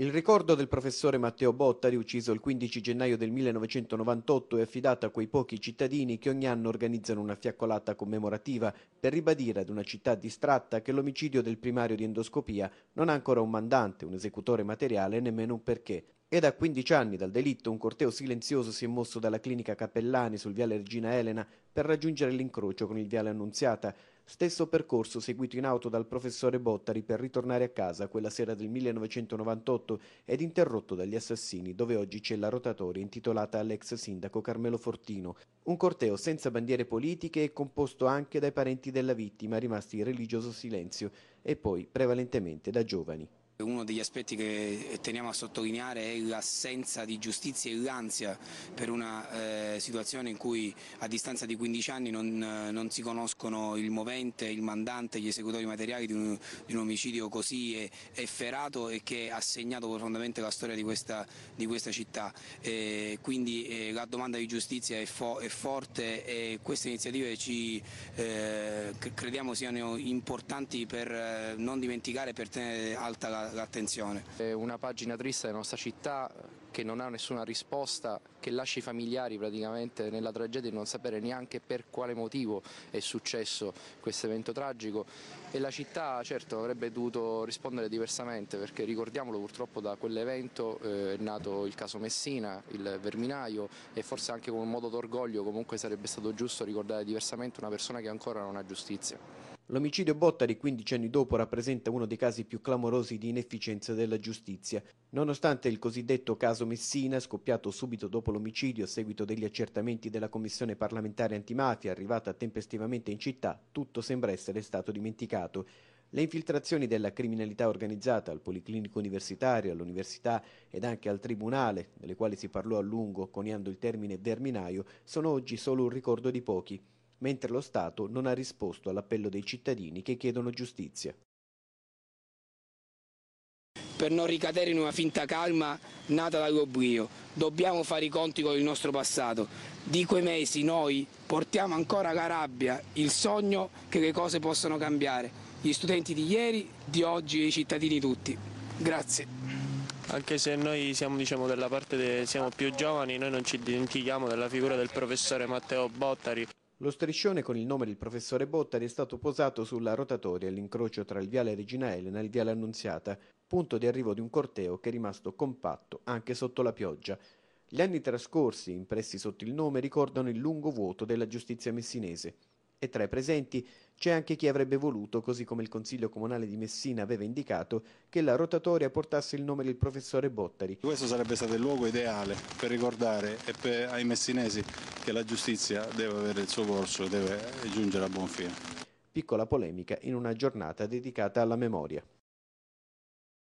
Il ricordo del professore Matteo Bottari, ucciso il 15 gennaio del 1998, è affidato a quei pochi cittadini che ogni anno organizzano una fiaccolata commemorativa per ribadire ad una città distratta che l'omicidio del primario di endoscopia non ha ancora un mandante, un esecutore materiale e nemmeno un perché. Ed da 15 anni dal delitto un corteo silenzioso si è mosso dalla clinica Cappellani sul viale Regina Elena per raggiungere l'incrocio con il viale Annunziata. Stesso percorso seguito in auto dal professore Bottari per ritornare a casa quella sera del 1998 ed interrotto dagli assassini dove oggi c'è la rotatoria intitolata all'ex sindaco Carmelo Fortino. Un corteo senza bandiere politiche e composto anche dai parenti della vittima rimasti in religioso silenzio e poi prevalentemente da giovani. Uno degli aspetti che eh, teniamo a sottolineare è l'assenza di giustizia e l'ansia per una eh, situazione in cui a distanza di 15 anni non, eh, non, si conoscono il movente, il mandante, gli esecutori materiali di un, di un omicidio così eh, efferato e che ha segnato profondamente la storia di questa, di questa città. Eh, quindi la domanda di giustizia è, fo è, forte e queste iniziative ci crediamo siano importanti per non dimenticare, e per tenere alta la l'attenzione. È una pagina triste della nostra città che non ha nessuna risposta, che lascia i familiari praticamente nella tragedia di non sapere neanche per quale motivo è successo questo evento tragico e la città certo avrebbe dovuto rispondere diversamente perché ricordiamolo purtroppo da quell'evento eh, è nato il caso Messina, il Verminaio e forse anche con un modo d'orgoglio comunque sarebbe stato giusto ricordare diversamente una persona che ancora non ha giustizia. L'omicidio Bottari 15 anni dopo rappresenta uno dei casi più clamorosi di inefficienza della giustizia. Nonostante il cosiddetto caso Messina, scoppiato subito dopo l'omicidio a seguito degli accertamenti della commissione parlamentare antimafia arrivata tempestivamente in città, tutto sembra essere stato dimenticato. Le infiltrazioni della criminalità organizzata al Policlinico Universitario, all'Università ed anche al Tribunale, delle quali si parlò a lungo coniando il termine verminaio, sono oggi solo un ricordo di pochi mentre lo Stato non ha risposto all'appello dei cittadini che chiedono giustizia. Per non ricadere in una finta calma nata dall'oblio, dobbiamo fare i conti con il nostro passato. Di quei mesi noi portiamo ancora la rabbia, il sogno che le cose possano cambiare. Gli studenti di ieri, di oggi e i cittadini tutti. Grazie anche se noi siamo, diciamo, parte de, siamo più giovani, noi non ci dimentichiamo della figura del professore Matteo Bottari. Lo striscione con il nome del professore Bottari è stato posato sulla rotatoria all'incrocio tra il viale Regina Elena e il viale Annunziata, punto di arrivo di un corteo che è rimasto compatto anche sotto la pioggia. Gli anni trascorsi, impressi sotto il nome, ricordano il lungo vuoto della giustizia messinese e tra i presenti c'è anche chi avrebbe voluto, così come il Consiglio Comunale di Messina aveva indicato, che la rotatoria portasse il nome del professore Bottari. Questo sarebbe stato il luogo ideale per ricordare e per, ai messinesi che la giustizia deve avere il suo corso e deve giungere a buon fine. Piccola polemica in una giornata dedicata alla memoria.